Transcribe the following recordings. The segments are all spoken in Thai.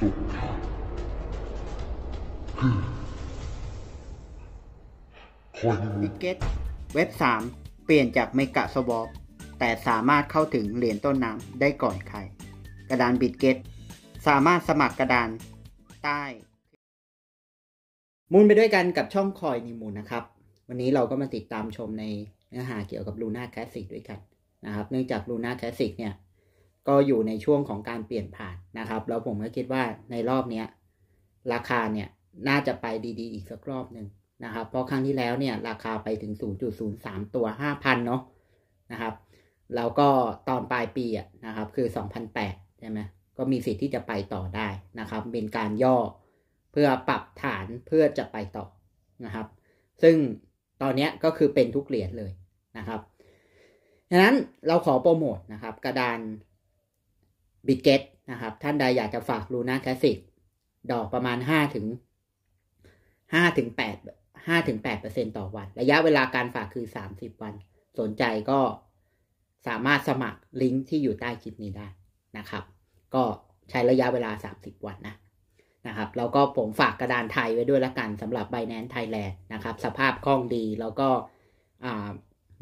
สิเกตเว็บ3เปลี่ยนจากเมกะสวอปแต่สามารถเข้าถึงเหรียญต้นน้ำได้ก่อนใครกระดานบิตเกต สามารถสมัครกระดานใต้ มูลไปด้วยกันกับช่องคอยนิมูลนะครับ วันนี้เราก็มาติดตามชมในเนื้อหาเกี่ยวกับลูน่าแคสสิกด้วยกันนะครับ เนื่องจากลูน่าแคสสิกเนี่ยก็อยู่ในช่วงของการเปลี่ยนผ่านนะครับแล้วผมก็คิดว่าในรอบนี้ราคาเนี่ยน่าจะไปดี ๆ อีกสักรอบหนึ่งนะครับ เพราะครั้งที่แล้วเนี่ย ราคาไปถึง 0.03ตัว5,000เนาะนะครับ แล้วก็ตอนปลายปีอ่ะนะครับคือ 2,008ใช่ไหมก็มีสิทธิ์ที่จะไปต่อได้นะครับเป็นการย่อเพื่อปรับฐานเพื่อจะไปต่อนะครับ ซึ่งตอนนี้ก็คือเป็นทุกเหรียญเลยนะครับ ดังนั้นเราขอโปรโมทนะครับ กระดานบิเกตนะครับท่านใดอยากจะฝากลูน่าคลาสสิกดอกประมาณ5ถึง5ถึง8 5ถึง8เปอร์เซ็นต่อวัน ระยะเวลาการฝากคือ 30 วัน สนใจก็สามารถสมัครลิงก์ที่อยู่ใต้คลิปนี้ได้นะครับก็ใช้ระยะเวลา 30 วันนะนะครับ แล้วก็ผมฝากกระดานไทยไว้ด้วยละกันสำหรับ b i แ a น c e Thailand นะครับ สภาพคล่องดีแล้วก็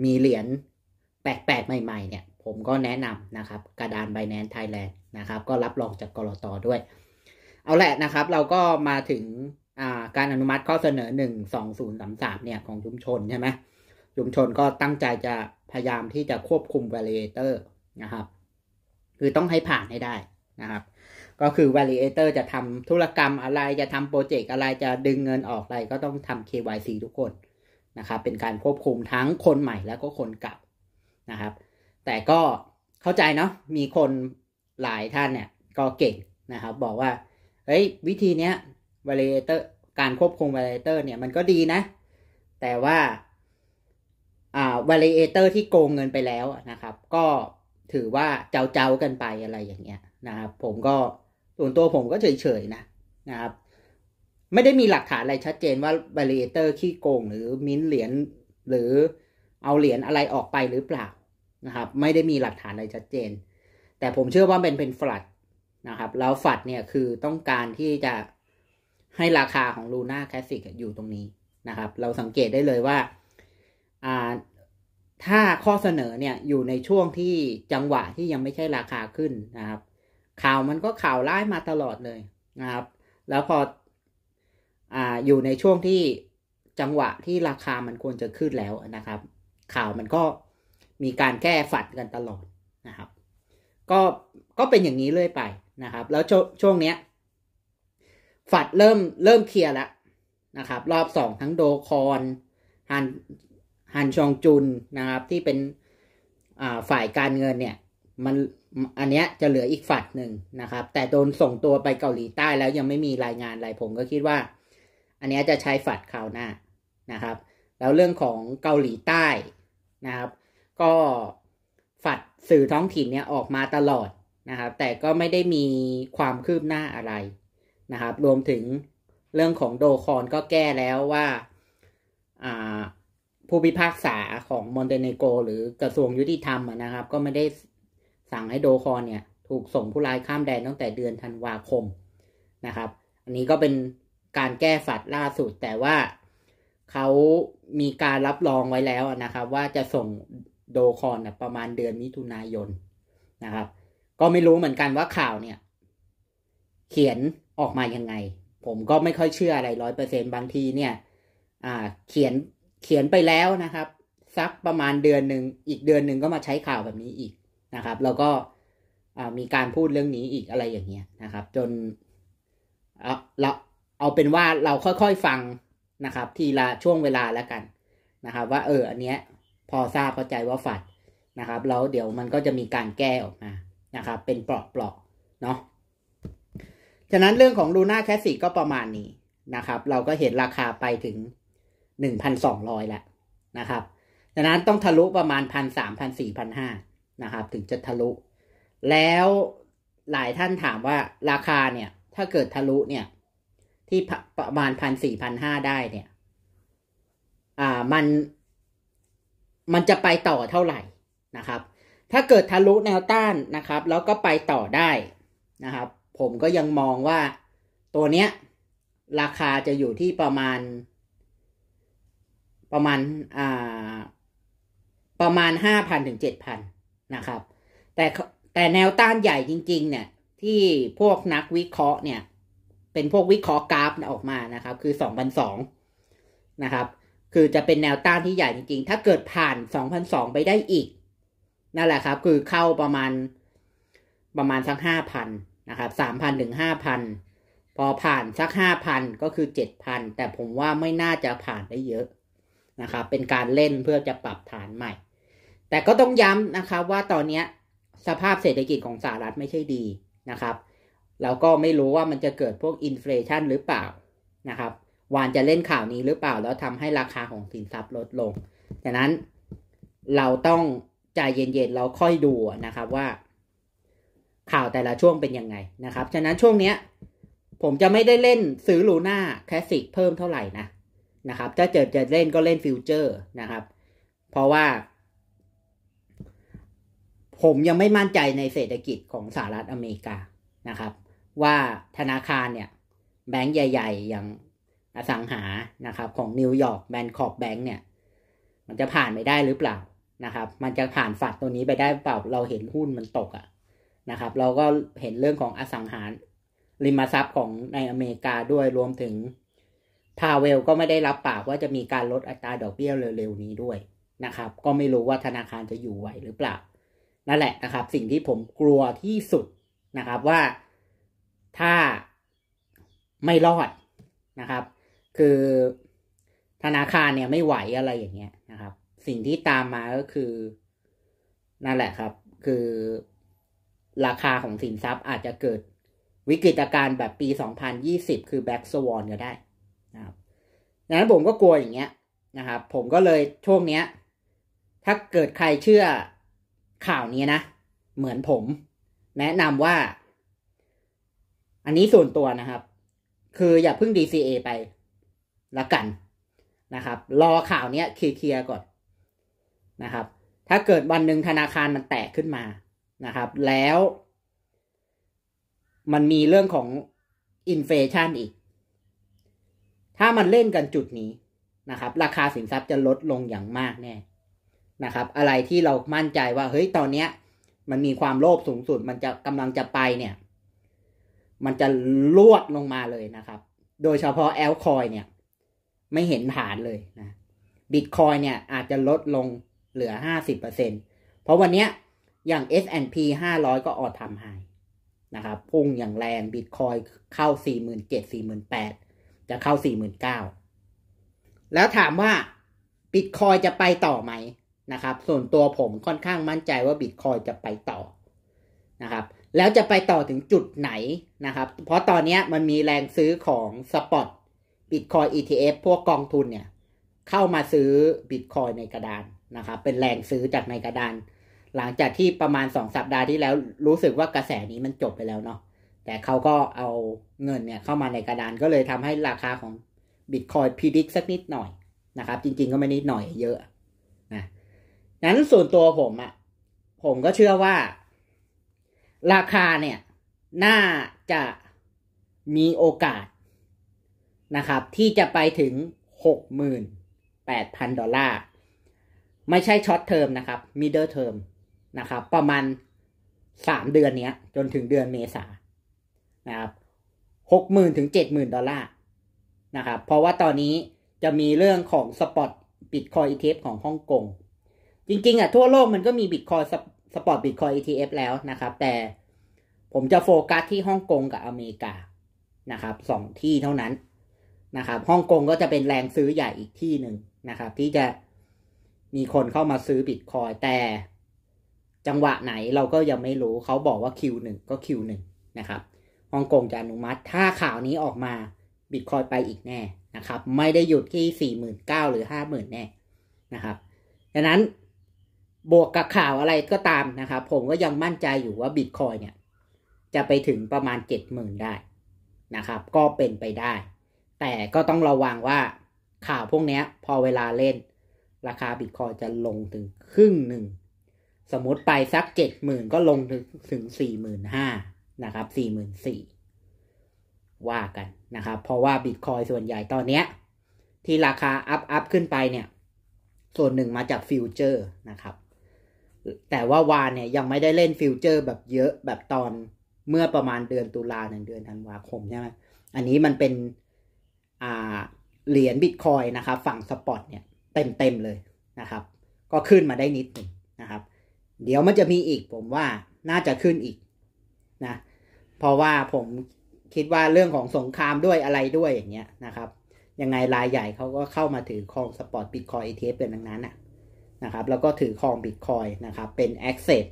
มีเหรียญแปลกๆ ใหม่ๆเนี่ยผมก็แนะนำนะครับ กระดานไบแนนไทยแลนด์นะครับ ก็รับรองจากกรอตด้วย เอาแหละนะครับ เราก็มาถึงการอนุมัติข้อเสนอ 1 2 0 3 3เนี่ยของชุมชนใช่ไหมชุมชนก็ตั้งใจจะพยายามที่จะควบคุม v a l i เ a t o r นะครับ คือต้องให้ผ่านให้ได้นะครับ ก็คือ v a l i เ a t o r จะทำธุรกรรมอะไรจะทำโปรเจกต์อะไรจะดึงเงินออกอะไร ก็ต้องทำ KYC ทุกคนนะครับ เป็นการควบคุมทั้งคนใหม่แล้วก็คนเก่านะครับแต่ก็เข้าใจเนาะ มีคนหลายท่านเนี่ยก็เก่งนะครับ บอกว่า เฮ้ยวิธีเนี้ยาเลเตอร์การควบคุมาเลเตอร์เนี่ยมันก็ดีนะ แต่ว่า อ่าาเลเตอร์ที่โกงเงินไปแล้วนะครับ ก็ถือว่าเจ้าเจ้ากันไปอะไรอย่างเงี้ยนะครับ ผมก็ส่วนตัวผมก็เฉยเฉยนะนะครับ ไม่ได้มีหลักฐานอะไรชัดเจนว่า v เ r เตอร์ขี้โกงหรือมิ้นเหรียญหรือเอาเหรียญอะไรออกไปหรือเปล่านะครับไม่ได้มีหลักฐานอะไรชัดเจน แต่ผมเชื่อว่าเป็นเป็นฟลัดนะครับแล้วฟัดเนี่ยคือต้องการที่จะให้ราคาของลูน่าคลาสสิกอยู่ตรงนี้นะครับเราสังเกตได้เลยว่า ถ้าข้อเสนอเนี่ยอยู่ในช่วงที่จังหวะที่ยังไม่ใช่ราคาขึ้นนะครับ ข่าวมันก็ข่าวร้ายมาตลอดเลยนะครับ แล้วพอออยู่ในช่วงที่จังหวะที่ราคามันควรจะขึ้นแล้วนะครับ ข่าวมันก็มีการแก้ฝัดกันตลอดนะครับ ก็ ก็เป็นอย่างนี้เรื่อยไปนะครับ แล้วชช่วงเนี้ย ฝัดเริ่มเริ่มเคลียร์แล้วนะครับ รอบสองทั้งโดคอนฮันฮันชองจุนนะครับ ที่เป็นฝ่ายการเงินเนี่ย มันอันเนี้ยจะเหลืออีกฝัดหนึ่งนะครับ แต่โดนส่งตัวไปเกาหลีใต้แล้วยังไม่มีรายงานอะไรผมก็คิดว่า อันเนี้ยจะใช้ฝัดคราวหน้านะครับ แล้วเรื่องของเกาหลีใต้นะครับก็ฝัดสื่อท้องถิ่นเนี่ยออกมาตลอดนะครับ แต่ก็ไม่ได้มีความคืบหน้าอะไรนะครับ รวมถึงเรื่องของโดคอนก็แก้แล้วว่าผู้พิพากษาของมอนเตเนโกหรือกระทรวงยุติธรรมนะครับ ก็ไม่ได้สั่งให้โดคอนเนี่ย ถูกส่งผู้ร้ายข้ามแดนตั้งแต่เดือนธันวาคมนะครับ อันนี้ก็เป็นการแก้ฝัดล่าสุด แต่ว่าเขามีการรับรองไว้แล้วนะครับ ว่าจะส่งโดคอนนะประมาณเดือนมิถุนายนนะครับ ก็ไม่รู้เหมือนกันว่าข่าวเนี่ย เขียนออกมายังไง ผมก็ไม่ค่อยเชื่ออะไรร้อยเปอร์เซ็นบางทีเนี่ย อ่า เขียนเขียนไปแล้วนะครับสักประมาณเดือนหนึ่งอีกเดือนหนึ่งก็มาใช้ข่าวแบบนี้อีกนะครับ แล้วก็มีการพูดเรื่องนี้อีกอะไรอย่างเงี้ยนะครับ จนเราเอาเป็นว่าเราค่อย ๆ ฟังนะครับ ทีละช่วงเวลาแล้วกันนะครับ ว่าเอออันเนี้ยพอทราบเข้าใจว่าฝัดนะครับแล้วเดี๋ยวมันก็จะมีการแก้ออกมานะครับ เป็นเปลาะๆเนาะฉะนั้นเรื่องของลูน่าแคสซิกก็ประมาณนี้นะครับ เราก็เห็นราคาไปถึง 1,200แล้วนะครับฉะนั้นต้องทะลุประมาณ 1 3 0 0 4ม0 0นะครับ ถึงจะทะลุ แล้วหลายท่านถามว่าราคาเนี่ย ถ้าเกิดทะลุเนี่ย ที่ประมาณ 1 4 0 0าได้เนี่ยอ่ามันมันจะไปต่อเท่าไหร่นะครับ ถ้าเกิดทะลุแนวต้านนะครับ แล้วก็ไปต่อได้นะครับ ผมก็ยังมองว่าตัวเนี้ยราคาจะอยู่ที่ประมาณ ประมาณอ่าประมาณห้าพันถึงเจ็ดพันนะครับ แต่แต่แนวต้านใหญ่จริง ๆ เนี่ย ที่พวกนักวิเคราะห์เนี่ย เป็นพวกวิเคราะห์กราฟออกมานะครับ คือสองพันสองนะครับคือจะเป็นแนวต้านที่ใหญ่จริงๆ ถ้าเกิดผ่าน 2,002 ไปได้อีก นั่นแหละครับ คือเข้าประมาณประมาณสัก 5,000 นะครับ 3,000 ถึง 5,000 พอผ่านสัก 5,000 ก็คือ 7,000 แต่ผมว่าไม่น่าจะผ่านได้เยอะนะครับ เป็นการเล่นเพื่อจะปรับฐานใหม่ แต่ก็ต้องย้ำนะครับ ว่าตอนนี้สภาพเศรษฐกิจของสหรัฐไม่ใช่ดีนะครับแล้วก็ไม่รู้ว่ามันจะเกิดพวกอินฟลชันหรือเปล่านะครับวานจะเล่นข่าวนี้หรือเปล่าแล้วทำให้ราคาของสินทรัพย์ลดลงดังนั้นเราต้องใจเย็นๆ เราค่อยดูนะครับว่า ข่าวแต่ละช่วงเป็นยังไงนะครับ ฉะนั้นช่วงเนี้ยผมจะไม่ได้เล่นซื้อลูน่าคลาสสิกเพิ่มเท่าไหร่นะนะครับ ถ้าเกิดจะเล่นก็เล่นฟิวเจอร์นะครับ เพราะว่า ผมยังไม่มั่นใจในเศรษฐกิจของสหรัฐอเมริกานะครับ ว่าธนาคารเนี่ย แบงก์ใหญ่ ๆ อย่างอสังหานะครับของนิวยอร์กแบนคอกแบงก์เนี่ย มันจะผ่านไปได้หรือเปล่านะครับ มันจะผ่านฝัดตัวนี้ไปได้เปล่า เราเห็นหุ้นมันตกอะ่ะนะครับ เราก็เห็นเรื่องของอสังหาริมทรัพย์ของในอเมริกาด้วยรวมถึงพาเวลก็ไม่ได้รับปาก ว่าจะมีการลดอัตราดอกเบี้ยเร็วๆนี้ด้วยนะครับ ก็ไม่รู้ว่าธนาคารจะอยู่ไหวหรือเปล่า นั่นแหละนะครับ สิ่งที่ผมกลัวที่สุดนะครับว่าถ้าไม่รอดนะครับคือธนาคารเนี่ย ไม่ไหวอะไรอย่างเงี้ยนะครับ สิ่งที่ตามมาก็คือ นั่นแหละครับ คือราคาของสินทรัพย์อาจจะเกิดวิกฤตการณ์แบบปี 2020 คือแบ็กสวอนก็ได้นะครับดังนั้นผมก็กลัวอย่างเงี้ยนะครับ ผมก็เลยช่วงเนี้ยถ้าเกิดใครเชื่อข่าวนี้นะ เหมือนผม แนะนำว่า อันนี้ส่วนตัวนะครับ คืออย่าพึ่ง DCA ไปละกันนะครับรอข่าวเนี้ยเคลียร์ก่อนนะครับ ถ้าเกิดวันหนึ่งธนาคารมันแตกขึ้นมานะครับ แล้ว มันมีเรื่องของอินเฟชันอีก ถ้ามันเล่นกันจุดนี้นะครับราคาสินทรัพย์จะลดลงอย่างมากแน่นะครับ อะไรที่เรามั่นใจว่าเฮ้ยตอนเนี้ยมันมีความโลภสูงสุดมันจะกำลังจะไปเนี่ย มันจะลวดลงมาเลยนะครับโดยเฉพาะแอลคอยเนี่ยไม่เห็นฐานเลยนะบิตคอยเนี่ยอาจจะลดลงเหลือห้าสิบเปอร์เเซ็นตพราะวันเนี้ยอย่าง S&P 500 ก็ออทำไฮนะครับพุ่งอย่างแรงบิตคอยเข้า47 48จะเข้า49แล้วถามว่าบิตคอยจะไปต่อไหมนะครับ ส่วนตัวผมค่อนข้างมั่นใจว่าบิตคอยจะไปต่อนะครับ แล้วจะไปต่อถึงจุดไหนนะครับ เพราะตอนนี้มันมีแรงซื้อของสปอตบิตคอย ETF พวกกองทุนเนี่ย เข้ามาซื้อบิตคอยในกระดานนะครับเป็นแรงซื้อจากในกระดานหลังจากที่ประมาณ 2 สัปดาห์ที่แล้วรู้สึกว่ากระแสนี้มันจบไปแล้วเนาะแต่เขาก็เอาเงินเนี่ยเข้ามาในกระดาน ก็เลยทำให้ราคาของบิตคอยพีดิกสักนิดหน่อยนะครับ จริงๆ ก็ไม่นิดหน่อยเยอะนะนั้นส่วนตัวผมอ่ะผมก็เชื่อว่า ราคาเนี่ย น่าจะมีโอกาสนะครับที่จะไปถึง68,000ดอลลาร์ไม่ใช่ช็อตเทอมนะครับมิดเดิลเทอมนะครับประมาณ 3 เดือนนี้จนถึงเดือนเมษานะครับ60,000 ถึง 70,000ดอลลาร์นะครับเพราะว่าตอนนี้จะมีเรื่องของสปอตบิตคอยอีเทฟของฮ่องกงจริงๆอ่ะทั่วโลกมันก็มีบิตคอยสปอตบิตคอยอีเทฟแล้วนะครับแต่ผมจะโฟกัสที่ฮ่องกงกับอเมริกานะครับสองที่เท่านั้นนะครับฮ่องกงก็จะเป็นแรงซื้อใหญ่อีกที่หนึ่งนะครับ ที่จะมีคนเข้ามาซื้อบิตคอยแต่จังหวะไหนเราก็ยังไม่รู้เขาบอกว่า Q1 ก็ Q1 นะครับฮ่องกงจะอนุมัติ ถ้าข่าวนี้ออกมาบิตคอยไปอีกแน่นะครับ ไม่ได้หยุดที่ 49,000หรือ50,000 แน่ นะครับดังนั้นบวกกับข่าวอะไรก็ตามนะครับ ผมก็ยังมั่นใจอยู่ว่าบิตคอยเนี่ยจะไปถึงประมาณ 70,000 ได้นะครับ ก็เป็นไปได้แต่ก็ต้องระวังว่าข่าวพวกนี้พอเวลาเล่น ราคาบิตคอยจะลงถึงครึ่งหนึ่งสมมติไปสักเจ็ดหมื่นก็ลงถึงถึงสี่หมื่นห้านะครับสี่หมื่นสี่ว่ากันนะครับเพราะว่าบิตคอยส่วนใหญ่ตอนเนี้ย ที่ราคาอัพอัพขึ้นไปเนี่ย ส่วนหนึ่งมาจากฟิวเจอร์นะครับ แต่ว่าวานเนี่ยยังไม่ได้เล่นฟิวเจอร์แบบเยอะแบบตอนเมื่อประมาณเดือนตุลาหนึ่งเดือนธันวาคมใช่ไหมอันนี้มันเป็นเหรียญบิตคอยนะครับฝั่งสปอตเนี่ย เต็มเต็มเลยนะครับก็ขึ้นมาได้นิดนึงนะครับ เดี๋ยวมันจะมีอีกผมว่าน่าจะขึ้นอีกนะเพราะว่าผมคิดว่าเรื่องของสงครามด้วยอะไรด้วยอย่างเงี้ยนะครับยังไงรายใหญ่เขาก็เข้ามาถือครองสปอร์ตบิตคอยเอทีเอฟเป็นดังนั้นนะครับแล้วก็ถือครองบิตคอยนะครับเป็นแอคเซส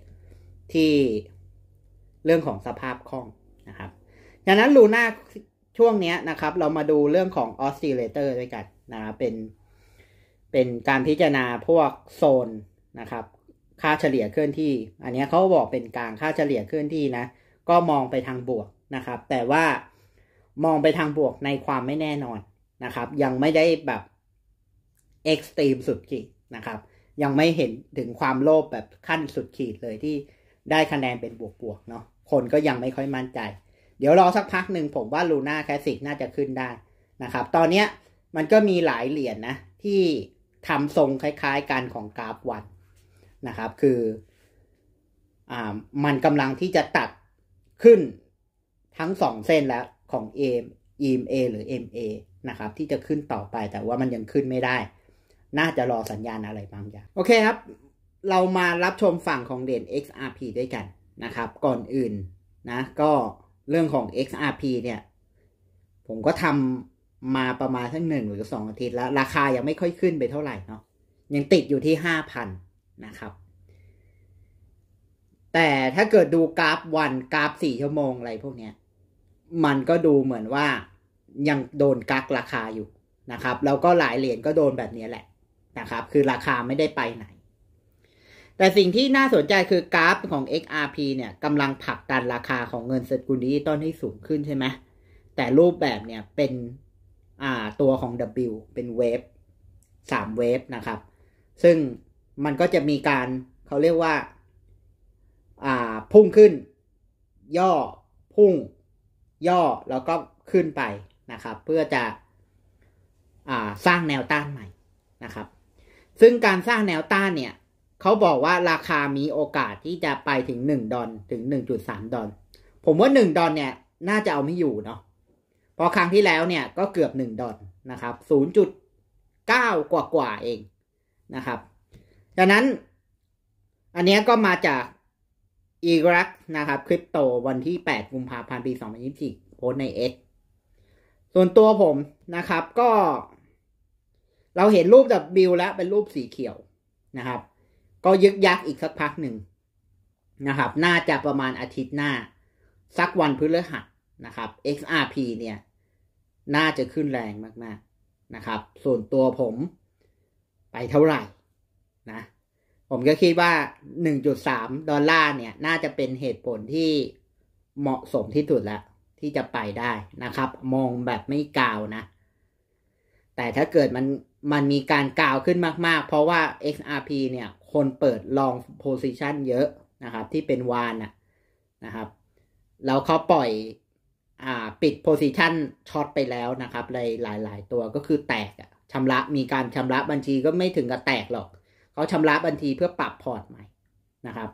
ที่เรื่องของสภาพคล่องนะครับดังนั้นลูน่าช่วงนี้นะครับเรามาดูเรื่องของออสซิเลเตอร์ด้วยกันนะเป็น เป็นการพิจารณาพวกโซนนะครับ ค่าเฉลี่ยเคลื่อนที่ อันนี้เขาบอกเป็นกลางค่าเฉลี่ยเคลื่อนที่นะ ก็มองไปทางบวกนะครับ แต่ว่ามองไปทางบวกในความไม่แน่นอนนะครับ ยังไม่ได้แบบเอ็กซ์ตรีมสุดขีดนะครับ ยังไม่เห็นถึงความโลภแบบขั้นสุดขีดเลยที่ได้คะแนนเป็นบวกๆเนาะคนก็ยังไม่ค่อยมั่นใจเดี๋ยวรอสักพักหนึ่งผมว่าลูน่าแคสสิกน่าจะขึ้นได้นะครับ ตอนนี้มันก็มีหลายเหรียญนนะที่ทำทรงคล้ายๆกันของกราฟวันนะครับ คืออ่ามันกำลังที่จะตัดขึ้นทั้งสองเส้นแล้วของ AM EMA หรือ MA นะครับ ที่จะขึ้นต่อไปแต่ว่ามันยังขึ้นไม่ได้ น่าจะรอสัญญาณอะไรบางอย่าง โอเคครับ เรามารับชมฝั่งของเหรียญ XRP ด้วยกันนะครับ ก่อนอื่นนะ ก็เรื่องของ XRP เนี่ย ผมก็ทำมาประมาณทั้งหนึ่งหรือสองอาทิตย์แล้ว ราคายังไม่ค่อยขึ้นไปเท่าไหร่เนาะยังติดอยู่ที่ห้าพันนะครับ แต่ถ้าเกิดดูกราฟวันกราฟสี่ชั่วโมงอะไรพวกเนี้ย มันก็ดูเหมือนว่ายังโดนกักราคาอยู่นะครับ แล้วก็หลายเหรียญก็โดนแบบนี้แหละนะครับ คือราคาไม่ได้ไปไหนแต่สิ่งที่น่าสนใจคือกราฟของ XRP เนี่ยกำลังผลักดันราคาของเงินสกุลดิจิตอลให้สูงขึ้นใช่ไหม แต่รูปแบบเนี่ยเป็นอ่าตัวของ W เป็นเวฟสามเวฟนะครับ ซึ่งมันก็จะมีการเขาเรียกว่า อ่าพุ่งขึ้น ย่อ พุ่ง ย่อแล้วก็ขึ้นไปนะครับ เพื่อจะ อ่าสร้างแนวต้านใหม่นะครับ ซึ่งการสร้างแนวต้านเนี่ยเขาบอกว่าราคามีโอกาสที่จะไปถึงหนึ่งดอลถึงหนึ่งจุดสามดอลผมว่าหนึ่งดอลเนี่ย น่าจะเอาไม่อยู่เนาะพอครั้งที่แล้วเนี่ย ก็เกือบหนึ่งดอลนะครับศูนย์จุดเก้ากว่ากว่าเองนะครับดังนั้น อันนี้ก็มาจาก อีรักนะครับคริปโตวันที่8กุมภาพันธ์ปี2024โพสใน X ส่วนตัวผมนะครับก็ เราเห็นรูปดับบิลแล้วเป็นรูปสีเขียวนะครับก็ยึกยักอีกสักพักหนึ่งนะครับ น่าจะประมาณอาทิตย์หน้า สักวันพฤหัสนะครับ XRP เนี่ย น่าจะขึ้นแรงมากๆนะครับ ส่วนตัวผมไปเท่าไหร่นะ ผมก็คิดว่า 1.3 ดอลลาร์เนี่ย น่าจะเป็นเหตุผลที่เหมาะสมที่สุดแล้ว ที่จะไปได้นะครับ มองแบบไม่กาวนะ แต่ถ้าเกิดมัน มันมีการกาวขึ้นมาก ๆ เพราะว่า XRP เนี่ยคนเปิดลองโพซิชันเยอะนะครับ ที่เป็นวานนะครับ แล้วเขาปล่อยอ่าปิดโพซิชันช็อตไปแล้วนะครับเลยหลายตัวก็คือแตกชำระมีการชำระบัญชีก็ไม่ถึงกับแตกหรอก เขาชำระบัญชีเพื่อปรับพอร์ตใหม่นะครับ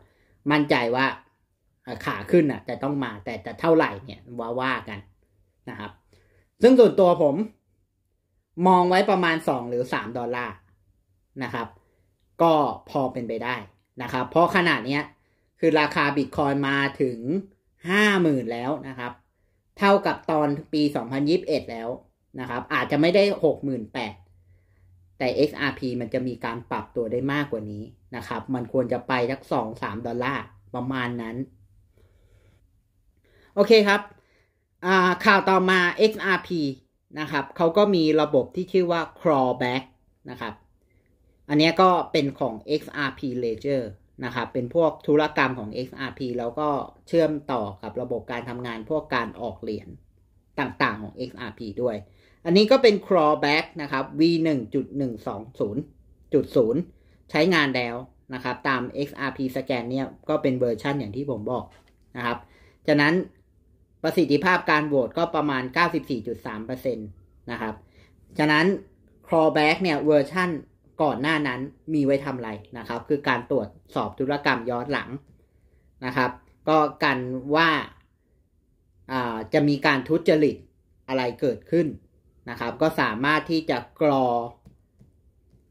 มั่นใจว่าขาขึ้นอ่ะจะต้องมาแต่จะเท่าไหร่เนี่ยว่าว่ากันนะครับ ซึ่งส่วนตัวผม มองไว้ประมาณสองหรือสามดอลลาร์นะครับก็พอเป็นไปได้นะครับ เพราะขนาดเนี้ยคือราคาบิตคอยมาถึงห้าหมื่นแล้วนะครับ เท่ากับตอนปีสองพันยิบเอ็ดแล้วนะครับอาจจะไม่ได้หกหมื่นแปดแต่ XRP มันจะมีการปรับตัวได้มากกว่านี้นะครับ มันควรจะไปสักสองสามดอลลาร์ประมาณนั้น โอเคครับ ข่าวต่อมา XRP นะครับ เขาก็มีระบบที่ชื่อว่า c r a w b a c k นะครับอันนี้ก็เป็นของ XRP Ledger นะครับ เป็นพวกธุรกรรมของ XRP แล้วก็เชื่อมต่อกับระบบการทำงาน พวกการออกเหรียญต่าง ๆ ของ XRP ด้วย อันนี้ก็เป็น crawlback นะครับ v 1.120.0ใช้งานแล้วนะครับ ตาม XRP scan เนี่ย ก็เป็นเวอร์ชันอย่างที่ผมบอกนะครับจากนั้นประสิทธิภาพการโหวตก็ประมาณ 94.3%นะครับจากนั้น crawlback เนี่ยเวอร์ชันก่อนหน้านั้นมีไว้ทำอะไรนะครับ คือการตรวจสอบธุรกรรมย้อนหลังนะครับ ก็กันว่าจะมีการทุจริตอะไรเกิดขึ้นนะครับ ก็สามารถที่จะกรอ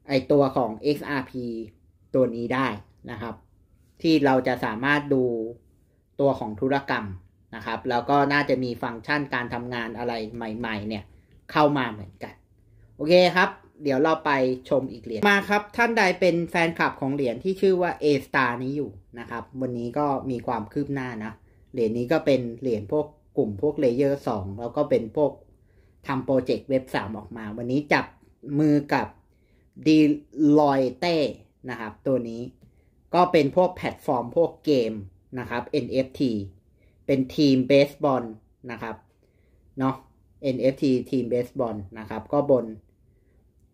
ไอตัวของ XRP ตัวนี้ได้นะครับ ที่เราจะสามารถดูตัวของธุรกรรมนะครับ แล้วก็น่าจะมีฟังก์ชันการทำงานอะไรใหม่ ๆ เนี่ยเข้ามาเหมือนกันโอเคครับเดี๋ยวเราไปชมอีกเหรียญมาครับ ท่านใดเป็นแฟนคลับของเหรียญที่ชื่อว่า A Star นี้อยู่นะครับ วันนี้ก็มีความคืบหน้านะ เหรียญนี้ก็เป็นเหรียญพวกกลุ่มพวกเลเยอร์สองแล้วก็เป็นพวกทำโปรเจกต์เว็บสามออกมา วันนี้จับมือกับดีลอยเต้นะครับตัวนี้ก็เป็นพวกแพลตฟอร์มพวกเกมนะครับ NFT เป็นทีมเบสบอลนะครับเนาะ NFT ทีมเบสบอลนะครับ ก็บน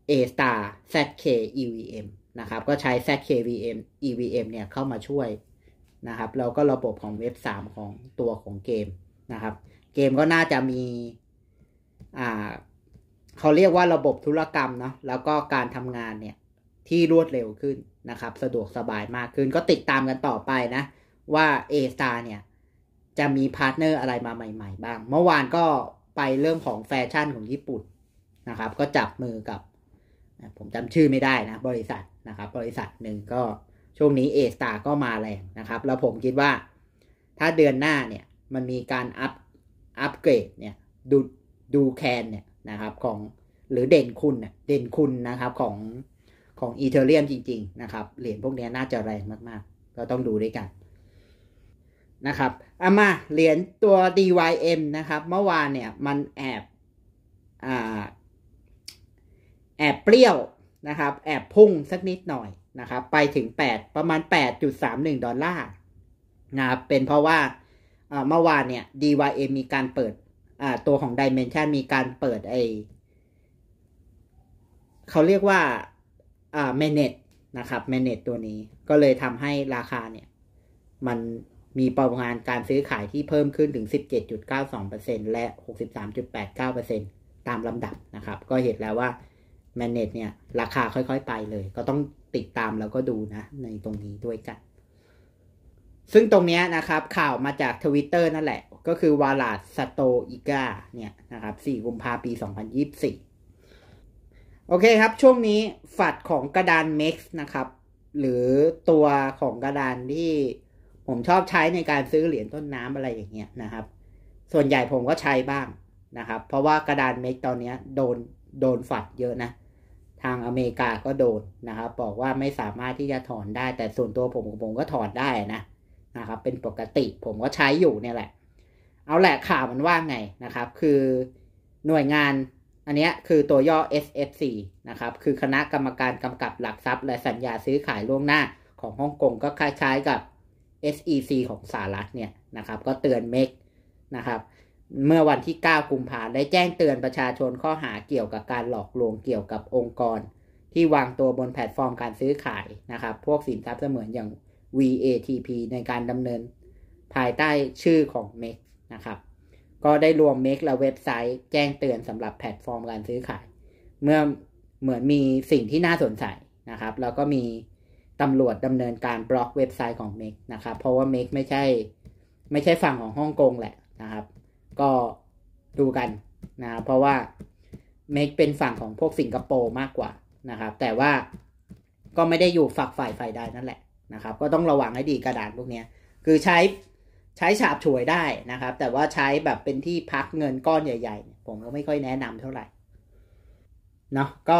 A star ZK EVM นะครับ ก็ใช้ ZK VM EVM เนี่ยเข้ามาช่วยนะครับแล้วก็ระบบของเว็บ 3 ของตัวของเกมนะครับ เกมก็น่าจะมีอ่าเขาเรียกว่าระบบธุรกรรมเนาะแล้วก็การทำงานเนี่ย ที่รวดเร็วขึ้นนะครับ สะดวกสบายมากขึ้นก็ติดตามกันต่อไปนะว่า A Star เนี่ย จะมีพาร์ทเนอร์อะไรมาใหม่ ๆ บ้าง เมื่อวานก็ไปเรื่องของแฟชั่นของญี่ปุ่นนะครับ ก็จับมือกับนะผมจำชื่อไม่ได้นะบริษัทนะครับ บริษัทหนึ่งก็ ช่วงนี้เอสตาก็มาแรงนะครับ แล้วผมคิดว่าถ้าเดือนหน้าเนี่ย มันมีการอัพอัพเกรดเนี่ยดูดูแคนเนี่ยนะครับของ หรือเด่นคุณเด่นคุณนะครับของของอีเทเรียมจริงๆนะครับ เหรียญพวกนี้น่าจะแรงมากๆเราต้องดูด้วยกันนะครับอามาเหรียญตัว DYM นะครับเมื่อวานเนี่ยมันแอบอ่าแอบเปรี้ยวนะครับ แอบพุ่งสักนิดหน่อยนะครับ ไปถึง 8 ประมาณ 8.31 ดอลลาร์นะครับเป็นเพราะว่า เมื่อวานเนี่ย DYM มีการเปิดตัวของ Dimension มีการเปิดไอเขาเรียกว่าเมเนตนะครับ เมเนตตัวนี้ ก็เลยทำให้ราคาเนี่ย มันมีประมาณการซื้อขายที่เพิ่มขึ้นถึง 17.92%และ 63.89%ตามลำดับนะครับ ก็เห็นแล้วว่าแมนเนจเนี่ย ราคาค่อย ๆ ไปเลย ก็ต้องติดตามแล้วก็ดูนะ ในตรงนี้ด้วยกัน ซึ่งตรงนี้นะครับ ข่าวมาจากทวิตเตอร์นั่นแหละ ก็คือวาลาดสโตอิกาเนี่ยนะครับ4กุมภาปี 2024 โอเคครับช่วงนี้ฝัดของกระดานเม็กซ์นะครับ หรือตัวของกระดานที่ผมชอบใช้ในการซื้อเหรียญต้นน้ำอะไรอย่างเงี้ยนะครับ ส่วนใหญ่ผมก็ใช้บ้างนะครับ เพราะว่ากระดานเม็กตอนนี้โดนโดนฝัดเยอะนะทางอเมริกาก็โดนนะครับ บอกว่าไม่สามารถที่จะถอนได้แต่ส่วนตัวผมผมก็ถอนได้นะนะครับ เป็นปกติผมก็ใช้อยู่เนี่ยแหละ เอาแหละข่าวมันว่าไงนะครับ คือหน่วยงานอันนี้คือตัวย่อ SFC นะครับคือคณะกรรมการกำกับหลักทรัพย์และสัญญาซื้อขายล่วงหน้าของฮ่องกงก็คล้ายๆกับ SEC ของสหรัฐเนี่ยนะครับก็เตือนเมกนะครับเมื่อวันที่9กุมภาได้แจ้งเตือนประชาชนข้อหาเกี่ยวกับการหลอกลวงเกี่ยวกับองค์กร ที่วางตัวบนแพลตฟอร์มการซื้อขายนะครับ พวกสินทรัพย์เสมือนอย่าง VATP ในการดำเนินภายใต้ชื่อของ MEX นะครับ ก็ได้รวม MEX และเว็บไซต์แจ้งเตือนสำหรับแพลตฟอร์มการซื้อขาย เมื่อเหมือนมีสิ่งที่น่าสนใจนะครับ แล้วก็มีตำรวจดำเนินการบล็อกเว็บไซต์ของ MEX นะครับ เพราะว่า MEX ไม่ใช่ ไม่ใช่ฝั่งของฮ่องกงแหละนะครับก็ดูกันนะครับเพราะว่าเมกเป็นฝั่งของพวกสิงคโปร์มากกว่านะครับแต่ว่าก็ไม่ได้อยู่ฝักฝ่าย ฝ่ายใดนั่นแหละนะครับ ก็ต้องระวังให้ดีกระดานพวกนี้คือใช้ใช้ฉาบฉวยได้นะครับ แต่ว่าใช้แบบเป็นที่พักเงินก้อนใหญ่ๆผมก็ไม่ค่อยแนะนำเท่าไหร่เนาะก็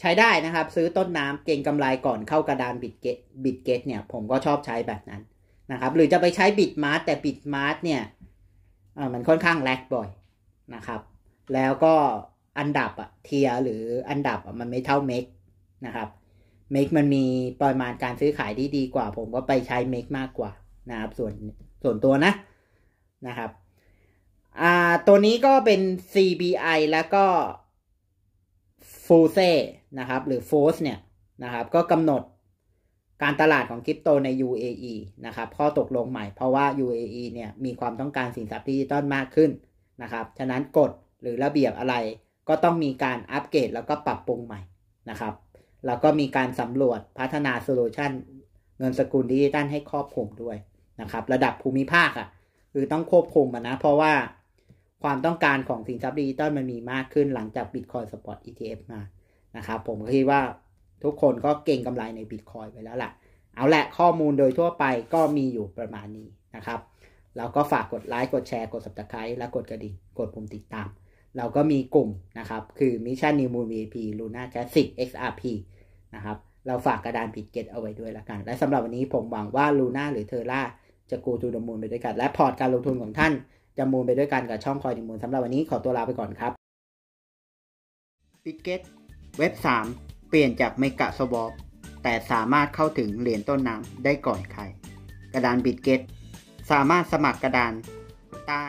ใช้ได้นะครับ ซื้อต้นน้ำเก่งกำไรก่อนเข้ากระดานบิดเกตบิดเกตเนี่ยผมก็ชอบใช้แบบนั้นนะครับ หรือจะไปใช้บิดมาร์ตแต่บิดมาร์ตเนี่ยมันค่อนข้างแลกบ่อยนะครับ แล้วก็อันดับอะเทียหรืออันดับมันไม่เท่าเมกนะครับ เมกมันมีปริมาณการซื้อขายที่ดีกว่า ผมก็ไปใช้เมกมากกว่านะครับ ส่วนส่วนตัวนะนะครับอ่าตัวนี้ก็เป็น CBI แล้วก็ฟูเซนะครับหรือ Force เนี่ยนะครับ ก็กำหนดการตลาดของคริปโตใน UAE นะครับ ข้อตกลงใหม่ เพราะว่า UAE เนี่ยมีความต้องการสินทรัพย์ดิจิตอลมากขึ้นนะครับ ฉะนั้นกฎหรือระเบียบอะไรก็ต้องมีการอัปเกรดแล้วก็ปรับปรุงใหม่นะครับ แล้วก็มีการสำรวจพัฒนาโซลูชันเงินสกุลดิจิตอลให้ครอบคลุมด้วยนะครับ ระดับภูมิภาคอะ่ะ คือต้องควบคุมนะ เพราะว่า ความต้องการของสินทรัพย์ดิจิตอลมันมีมากขึ้นหลังจากบิตคอยสปอร์ต ETF มา นะครับ ผมก็คิดว่าทุกคนก็เก่งกำไรในบิตคอยไปแล้วล่ะ เอาละข้อมูลโดยทั่วไปก็มีอยู่ประมาณนี้นะครับ เราก็ฝากกดไลค์กดแชร์กด subscribe และกดกระดิ่งกดปุ่มติดตาม เราก็มีกลุ่มนะครับ คือ Mission New Moon VIP Luna Classic XRP นะครับเราฝากกระดานผิดเกตเอาไว้ด้วยละกัน และสำหรับวันนี้ผมหวังว่า Luna หรือเร์ล่าจะกูทูดมูลไปด้วยกัน และพอร์ตการลงทุนของท่านจะมูลไปด้วยกันกับช่องคอยดิมูลสำหรับวันนี้ขอตัวลาไปก่อนครับิดเก็ตเว็บ3เปลี่ยนจากเมกะสวอปแต่สามารถเข้าถึงเหรียญต้นน้ำได้ก่อนใคร กระดานบิดเกตสามารถสมัครกระดานใต้